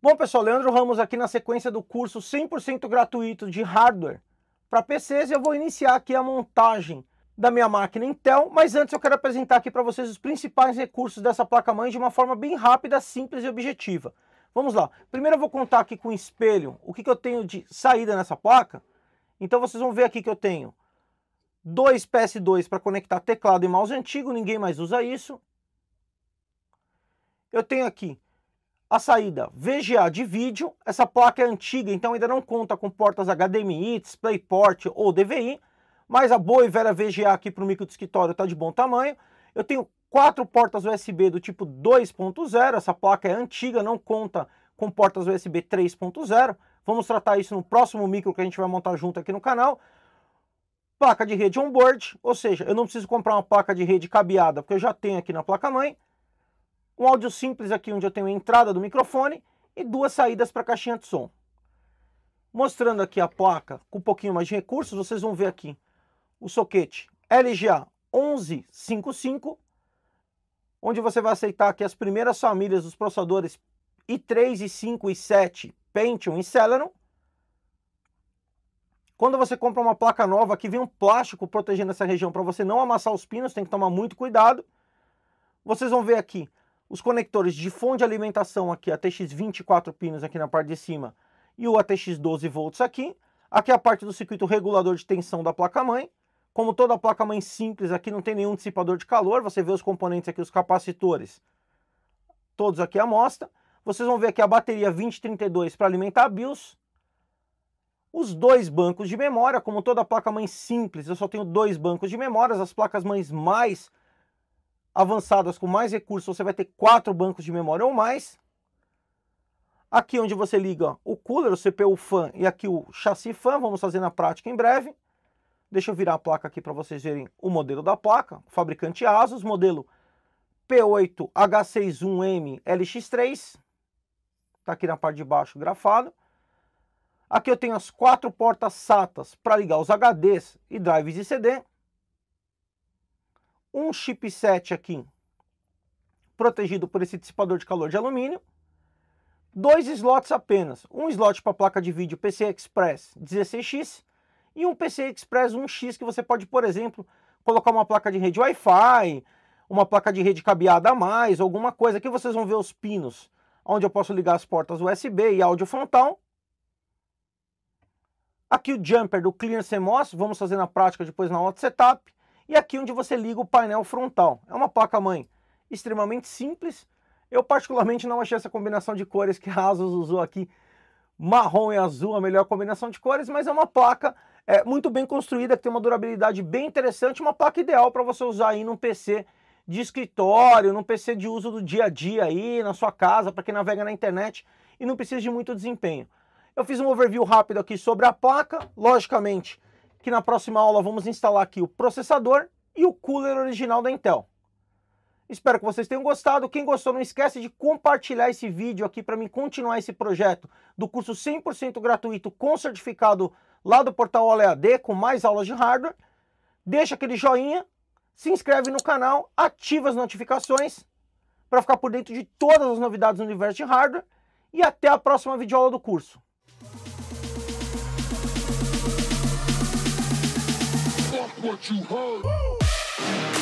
Bom, pessoal, Leandro Ramos aqui na sequência do curso 100% gratuito de hardware para PCs. Eu vou iniciar aqui a montagem da minha máquina Intel, mas antes eu quero apresentar aqui para vocês os principais recursos dessa placa-mãe de uma forma bem rápida, simples e objetiva. Vamos lá. Primeiro eu vou contar aqui com o espelho o que, que eu tenho de saída nessa placa. Então vocês vão ver aqui que eu tenho dois PS2 para conectar teclado e mouse antigo, ninguém mais usa isso. Eu tenho aqui a saída VGA de vídeo, essa placa é antiga, então ainda não conta com portas HDMI, DisplayPort ou DVI, mas a boa e velha VGA aqui para o micro de escritório está de bom tamanho. Eu tenho quatro portas USB do tipo 2.0, essa placa é antiga, não conta com portas USB 3.0. Vamos tratar isso no próximo micro que a gente vai montar junto aqui no canal. Placa de rede onboard, ou seja, eu não preciso comprar uma placa de rede cabeada, porque eu já tenho aqui na placa-mãe um áudio simples aqui onde eu tenho a entrada do microfone e duas saídas para a caixinha de som. Mostrando aqui a placa com um pouquinho mais de recursos, vocês vão ver aqui o soquete LGA 1155, onde você vai aceitar aqui as primeiras famílias dos processadores i3, i5, i7, Pentium e Celeron. Quando você compra uma placa nova, aqui vem um plástico protegendo essa região para você não amassar os pinos, tem que tomar muito cuidado. Vocês vão ver aqui os conectores de fonte de alimentação aqui, ATX 24 pinos aqui na parte de cima e o ATX 12 volts aqui. Aqui é a parte do circuito regulador de tensão da placa-mãe. Como toda a placa-mãe simples aqui, não tem nenhum dissipador de calor. Você vê os componentes aqui, os capacitores, todos aqui à mostra. Vocês vão ver aqui a bateria 2032 para alimentar a BIOS. Os dois bancos de memória, como toda placa-mãe simples, eu só tenho dois bancos de memórias. As placas-mães mais avançadas com mais recursos, você vai ter quatro bancos de memória ou mais. Aqui onde você liga o cooler, o CPU fan e aqui o chassi fan, vamos fazer na prática em breve. Deixa eu virar a placa aqui para vocês verem o modelo da placa, fabricante ASUS, modelo P8H61M LX3. Está aqui na parte de baixo grafado. Aqui eu tenho as quatro portas SATAs para ligar os HDs e drives de CD um chipset aqui protegido por esse dissipador de calor de alumínio, dois slots apenas, um slot para placa de vídeo pc Express 16X e um pc Express 1X que você pode, por exemplo, colocar uma placa de rede Wi-Fi, uma placa de rede cabeada a mais, alguma coisa. Aqui vocês vão ver os pinos, onde eu posso ligar as portas USB e áudio frontal. Aqui o jumper do clear CMOS vamos fazer na prática depois na auto setup e aqui onde você liga o painel frontal. É uma placa-mãe extremamente simples. Eu particularmente não achei essa combinação de cores que a Asus usou aqui, marrom e azul, a melhor combinação de cores, mas é uma placa é, muito bem construída, que tem uma durabilidade bem interessante, uma placa ideal para você usar aí num PC de escritório, num PC de uso do dia a dia aí, na sua casa, para quem navega na internet e não precisa de muito desempenho. Eu fiz um overview rápido aqui sobre a placa, logicamente que na próxima aula vamos instalar aqui o processador e o cooler original da Intel. Espero que vocês tenham gostado. Quem gostou, não esquece de compartilhar esse vídeo aqui para mim continuar esse projeto do curso 100% gratuito com certificado lá do portal OLEAD com mais aulas de hardware. Deixa aquele joinha, se inscreve no canal, ativa as notificações para ficar por dentro de todas as novidades do universo de hardware e até a próxima videoaula do curso. what you heard. Woo!